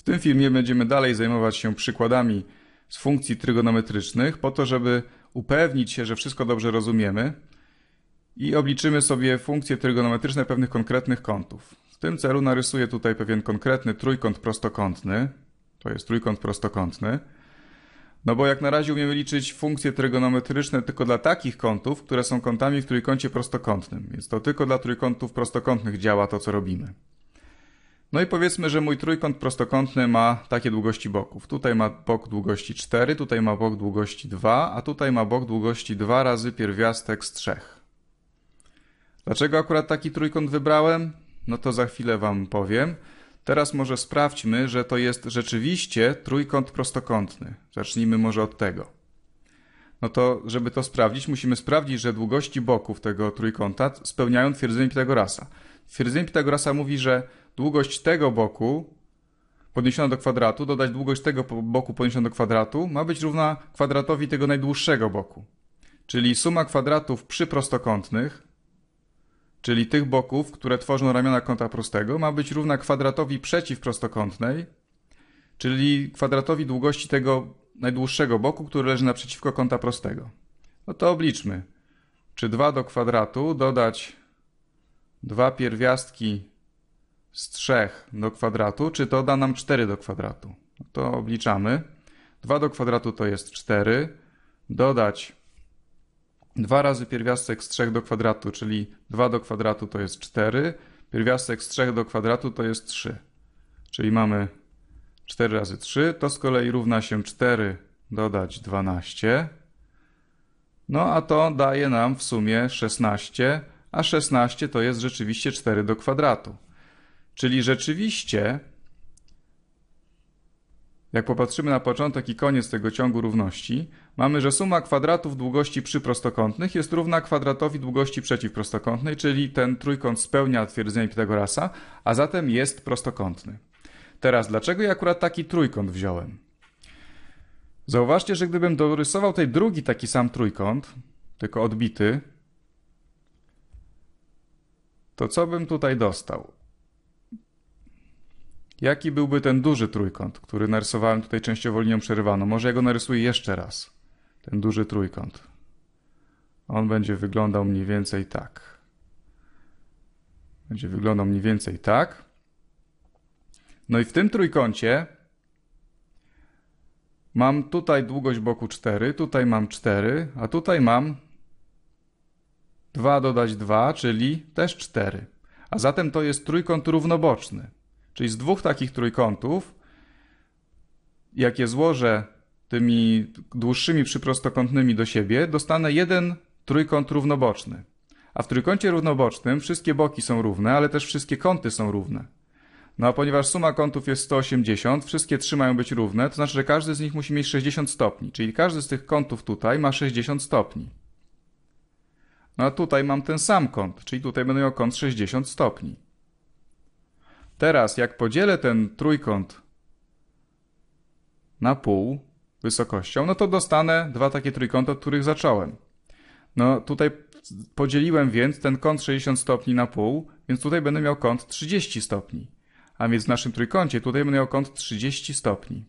W tym filmie będziemy dalej zajmować się przykładami z funkcji trygonometrycznych po to, żeby upewnić się, że wszystko dobrze rozumiemy i obliczymy sobie funkcje trygonometryczne pewnych konkretnych kątów. W tym celu narysuję tutaj pewien konkretny trójkąt prostokątny. To jest trójkąt prostokątny. No bo jak na razie umiemy liczyć funkcje trygonometryczne tylko dla takich kątów, które są kątami w trójkącie prostokątnym. Więc to tylko dla trójkątów prostokątnych działa to, co robimy. No i powiedzmy, że mój trójkąt prostokątny ma takie długości boków. Tutaj ma bok długości 4, tutaj ma bok długości 2, a tutaj ma bok długości 2 razy pierwiastek z 3. Dlaczego akurat taki trójkąt wybrałem? No to za chwilę Wam powiem. Teraz może sprawdźmy, że to jest rzeczywiście trójkąt prostokątny. Zacznijmy może od tego. No to, żeby to sprawdzić, musimy sprawdzić, że długości boków tego trójkąta spełniają twierdzenie Pitagorasa. Twierdzenie Pitagorasa mówi, że długość tego boku podniesiona do kwadratu, dodać długość tego boku podniesiona do kwadratu, ma być równa kwadratowi tego najdłuższego boku. Czyli suma kwadratów przyprostokątnych, czyli tych boków, które tworzą ramiona kąta prostego, ma być równa kwadratowi przeciwprostokątnej, czyli kwadratowi długości tego najdłuższego boku, który leży naprzeciwko kąta prostego. No to obliczmy. Czy 2 do kwadratu dodać 2 pierwiastki z 3 do kwadratu, czy to da nam 4 do kwadratu. No to obliczamy. 2 do kwadratu to jest 4. Dodać 2 razy pierwiastek z 3 do kwadratu, czyli 2 do kwadratu to jest 4. Pierwiastek z 3 do kwadratu to jest 3. Czyli mamy 4 razy 3. To z kolei równa się 4 dodać 12. No a to daje nam w sumie 16, a 16 to jest rzeczywiście 4 do kwadratu. Czyli rzeczywiście, jak popatrzymy na początek i koniec tego ciągu równości, mamy, że suma kwadratów długości przyprostokątnych jest równa kwadratowi długości przeciwprostokątnej, czyli ten trójkąt spełnia twierdzenie Pitagorasa, a zatem jest prostokątny. Teraz, dlaczego ja akurat taki trójkąt wziąłem? Zauważcie, że gdybym dorysował tej drugi taki sam trójkąt, tylko odbity, to co bym tutaj dostał? Jaki byłby ten duży trójkąt, który narysowałem tutaj częściowo linią przerywaną? Może ja go narysuję jeszcze raz. Ten duży trójkąt. On będzie wyglądał mniej więcej tak. Będzie wyglądał mniej więcej tak. No i w tym trójkącie mam tutaj długość boku 4, tutaj mam 4, a tutaj mam 2 dodać 2, czyli też 4. A zatem to jest trójkąt równoboczny. Czyli z dwóch takich trójkątów, jakie złożę tymi dłuższymi przyprostokątnymi do siebie, dostanę jeden trójkąt równoboczny. A w trójkącie równobocznym wszystkie boki są równe, ale też wszystkie kąty są równe. No a ponieważ suma kątów jest 180, wszystkie trzy mają być równe, to znaczy, że każdy z nich musi mieć 60 stopni, czyli każdy z tych kątów tutaj ma 60 stopni. No a tutaj mam ten sam kąt, czyli tutaj będę miał kąt 60 stopni. Teraz, jak podzielę ten trójkąt na pół wysokością, no to dostanę dwa takie trójkąty, od których zacząłem. No tutaj podzieliłem więc ten kąt 60 stopni na pół, więc tutaj będę miał kąt 30 stopni. A więc w naszym trójkącie tutaj będę miał kąt 30 stopni.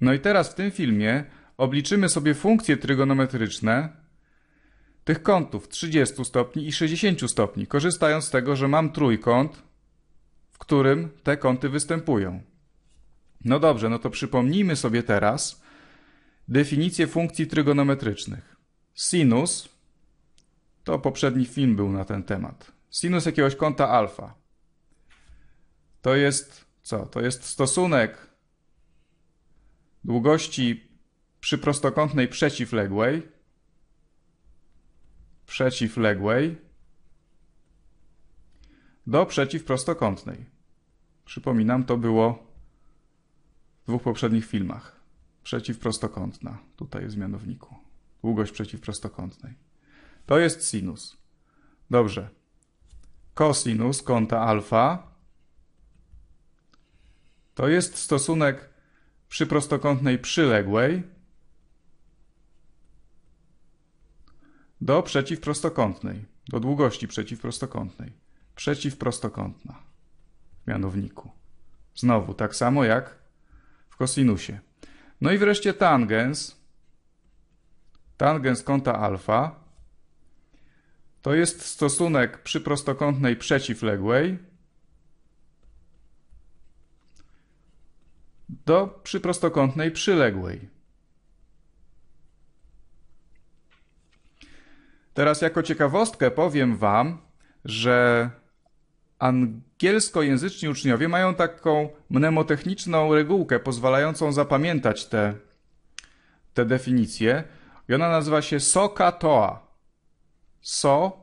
No i teraz w tym filmie obliczymy sobie funkcje trygonometryczne tych kątów 30 stopni i 60 stopni, korzystając z tego, że mam trójkąt, którym te kąty występują. No dobrze, no to przypomnijmy sobie teraz definicję funkcji trygonometrycznych. Sinus, to poprzedni film był na ten temat. Sinus jakiegoś kąta alfa. To jest co? To jest stosunek długości przy prostokątnej przeciwległej przeciwległej do przeciwprostokątnej. Przypominam, to było w dwóch poprzednich filmach. Przeciwprostokątna, tutaj w mianowniku. Długość przeciwprostokątnej. To jest sinus. Dobrze. Kosinus kąta alfa to jest stosunek przy prostokątnej przyległej do przeciwprostokątnej, do długości przeciwprostokątnej. Przeciwprostokątna mianowniku. Znowu, tak samo jak w kosinusie. No i wreszcie tangens. Tangens kąta alfa to jest stosunek przy prostokątnej przeciwległej do przy prostokątnej przyległej. Teraz jako ciekawostkę powiem Wam, że Angielskojęzyczni uczniowie mają taką mnemotechniczną regułkę pozwalającą zapamiętać te, te definicje. I ona nazywa się SOKA-TOA. SO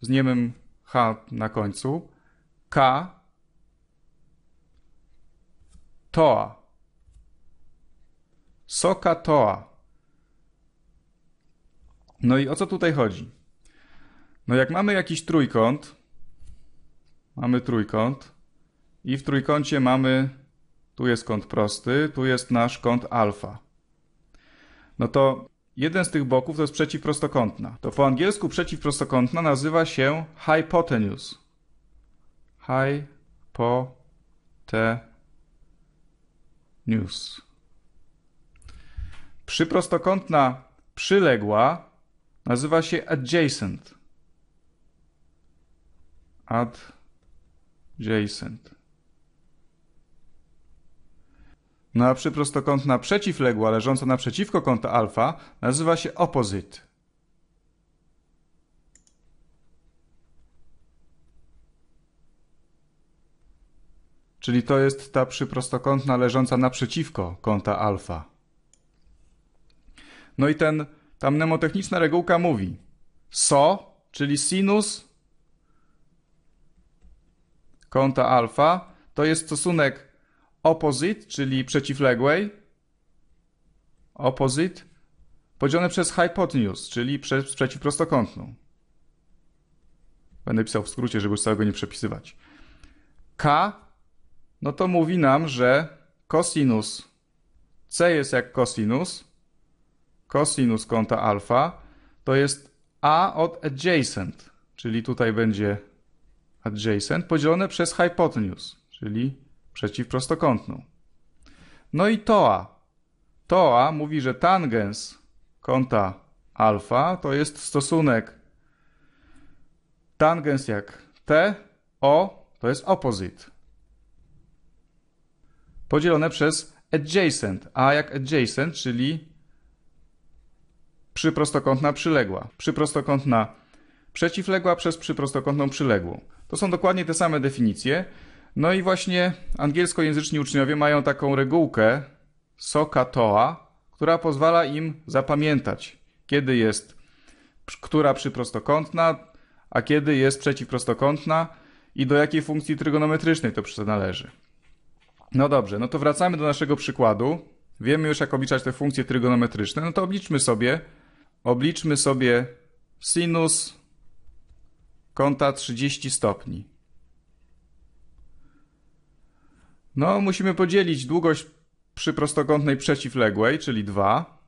z niemym H na końcu. K Toa. Soka Toa. No i o co tutaj chodzi? No jak mamy jakiś trójkąt, mamy trójkąt i w trójkącie mamy, tu jest kąt prosty, tu jest nasz kąt alfa. No to jeden z tych boków to jest przeciwprostokątna. To po angielsku przeciwprostokątna nazywa się hypotenuse. Hypotenuse. Przyprostokątna przyległa nazywa się adjacent. Ad Jason. No a przyprostokątna przeciwległa leżąca naprzeciwko kąta alfa nazywa się opposite. Czyli to jest ta przyprostokątna leżąca naprzeciwko kąta alfa. No i ten, ta mnemotechniczna regułka mówi so, czyli sinus kąta alfa to jest stosunek opposite, czyli przeciwległej, opposite, podzielone przez hypotenuse, czyli przez przeciwprostokątną. Będę pisał w skrócie, żeby już całego nie przepisywać. K, no to mówi nam, że cosinus C jest jak cosinus cosinus kąta alfa, to jest A od adjacent, czyli tutaj będzie adjacent podzielone przez hypotenuse, czyli przeciwprostokątną. No i toa. Toa mówi, że tangens kąta alfa to jest stosunek tangens jak t, o to jest opposite. Podzielone przez adjacent, a jak adjacent, czyli przyprostokątna przyległa. Przyprostokątna przeciwległa przez przyprostokątną przyległą. To są dokładnie te same definicje. No i właśnie angielskojęzyczni uczniowie mają taką regułkę SOKA-TOA, która pozwala im zapamiętać, kiedy jest która przyprostokątna, a kiedy jest przeciwprostokątna i do jakiej funkcji trygonometrycznej to przynależy. No dobrze, no to wracamy do naszego przykładu. Wiemy już, jak obliczać te funkcje trygonometryczne. No to obliczmy sobie, obliczmy sobie sinus kąta 30 stopni. No, musimy podzielić długość przy prostokątnej przeciwległej, czyli 2,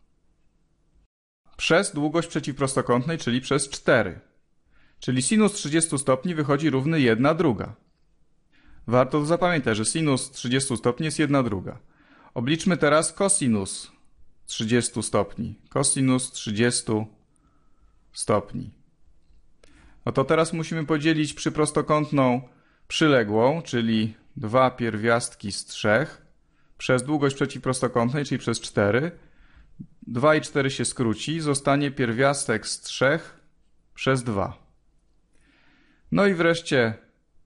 przez długość przeciwprostokątnej, czyli przez 4. Czyli sinus 30 stopni wychodzi równy 1 druga. Warto to zapamiętać, że sinus 30 stopni jest 1 druga. Obliczmy teraz kosinus 30 stopni. Kosinus 30 stopni. No to teraz musimy podzielić przy prostokątną przyległą, czyli dwa pierwiastki z trzech, przez długość przeciwprostokątnej, czyli przez 4. 2 i 4 się skróci, zostanie pierwiastek z 3 przez 2. No i wreszcie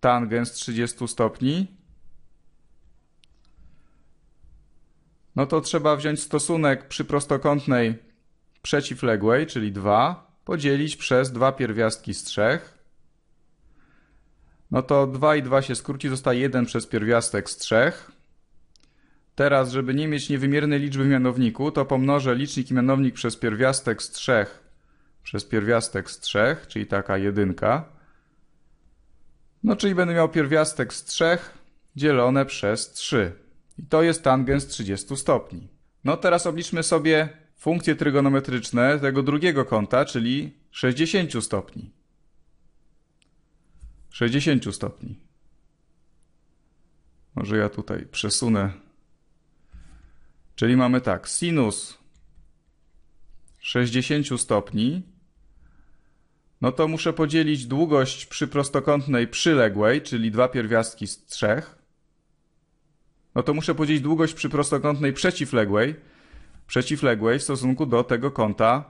tangens 30 stopni. No to trzeba wziąć stosunek przy prostokątnej przeciwległej, czyli 2 podzielić przez dwa pierwiastki z trzech, no to 2 i 2 się skróci, zostaje 1 przez pierwiastek z 3. Teraz, żeby nie mieć niewymiernej liczby w mianowniku, to pomnożę licznik i mianownik przez pierwiastek z 3 przez pierwiastek z 3, czyli taka jedynka. No, czyli będę miał pierwiastek z 3 dzielone przez 3. I to jest tangens 30 stopni. No teraz obliczmy sobie funkcje trygonometryczne tego drugiego kąta, czyli 60 stopni. 60 stopni. Może ja tutaj przesunę. Czyli mamy tak, sinus 60 stopni. No to muszę podzielić długość przy prostokątnej przyległej, czyli dwa pierwiastki z trzech. No to muszę podzielić długość przy prostokątnej przeciwległej, przeciwległej w stosunku do tego kąta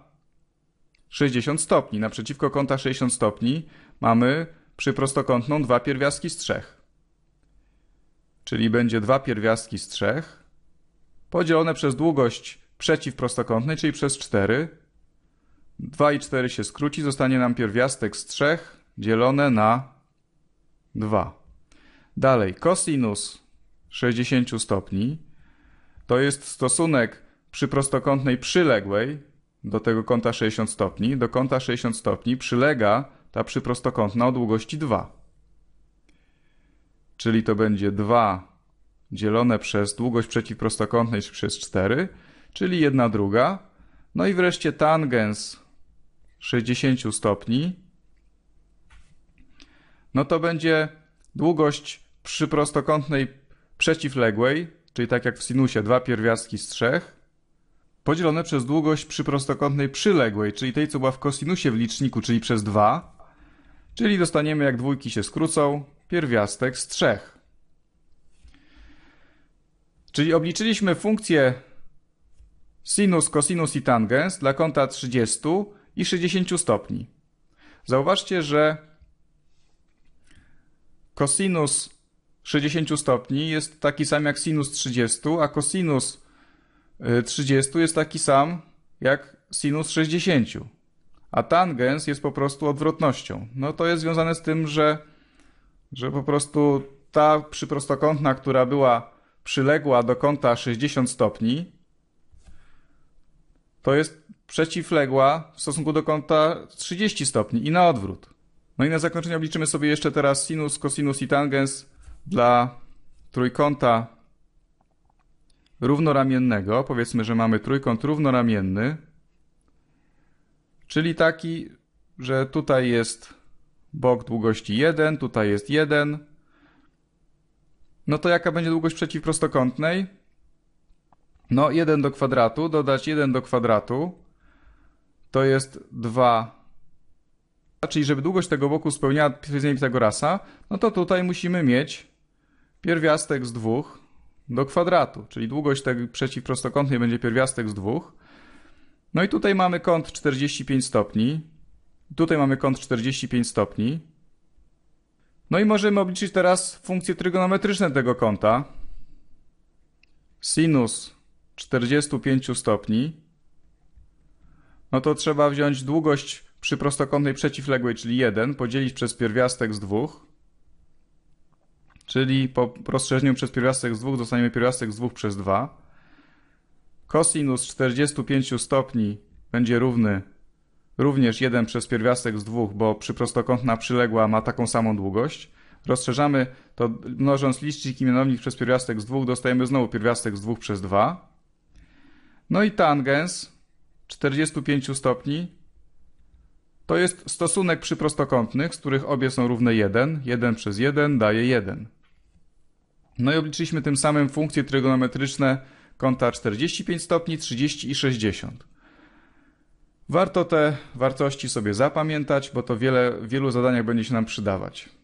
60 stopni. Naprzeciwko kąta 60 stopni mamy przyprostokątną dwa pierwiastki z trzech. Czyli będzie dwa pierwiastki z trzech podzielone przez długość przeciwprostokątnej, czyli przez 4. 2 i 4 się skróci, zostanie nam pierwiastek z 3 dzielone na 2. Dalej, cosinus 60 stopni to jest stosunek przy prostokątnej przyległej do tego kąta 60 stopni, do kąta 60 stopni przylega ta przyprostokątna o długości 2. Czyli to będzie 2 dzielone przez długość przeciwprostokątnej przez 4, czyli 1 druga. No i wreszcie tangens 60 stopni. No to będzie długość przyprostokątnej przeciwległej, czyli tak jak w sinusie 2 pierwiastki z 3 podzielone przez długość przy prostokątnej przyległej, czyli tej, co była w kosinusie w liczniku, czyli przez 2. Czyli dostaniemy, jak dwójki się skrócą, pierwiastek z 3. Czyli obliczyliśmy funkcję sinus, kosinus i tangens dla kąta 30 i 60 stopni. Zauważcie, że kosinus 60 stopni jest taki sam jak sinus 30, a kosinus 30 y, jest taki sam jak sinus 60, a tangens jest po prostu odwrotnością. No to jest związane z tym, że, że po prostu ta przyprostokątna, która była przyległa do kąta 60 stopni, to jest przeciwległa w stosunku do kąta 30 stopni i na odwrót. No i na zakończenie obliczymy sobie jeszcze teraz sinus, kosinus i tangens dla trójkąta równoramiennego, powiedzmy, że mamy trójkąt równoramienny, czyli taki, że tutaj jest bok długości 1, tutaj jest 1. No to jaka będzie długość przeciwprostokątnej? No 1 do kwadratu, dodać 1 do kwadratu, to jest 2. Czyli żeby długość tego boku spełniała twierdzenie Pitagorasa, no to tutaj musimy mieć pierwiastek z dwóch do kwadratu, czyli długość tej przeciwprostokątnej będzie pierwiastek z dwóch. No i tutaj mamy kąt 45 stopni. Tutaj mamy kąt 45 stopni. No i możemy obliczyć teraz funkcje trygonometryczne tego kąta. Sinus 45 stopni. No to trzeba wziąć długość przy prostokątnej przeciwległej, czyli 1, podzielić przez pierwiastek z dwóch. Czyli po rozszerzeniu przez pierwiastek z 2 dostaniemy pierwiastek z 2 przez 2. Cosinus 45 stopni będzie równy również 1 przez pierwiastek z 2, bo przyprostokątna przyległa ma taką samą długość. Rozszerzamy to mnożąc licznik i mianownik przez pierwiastek z 2, dostajemy znowu pierwiastek z 2 przez 2. No i tangens 45 stopni to jest stosunek przyprostokątnych, z których obie są równe 1. 1 przez 1 daje 1. No i obliczyliśmy tym samym funkcje trygonometryczne kąta 45 stopni, 30 i 60. Warto te wartości sobie zapamiętać, bo to wiele, w wielu zadaniach będzie się nam przydawać.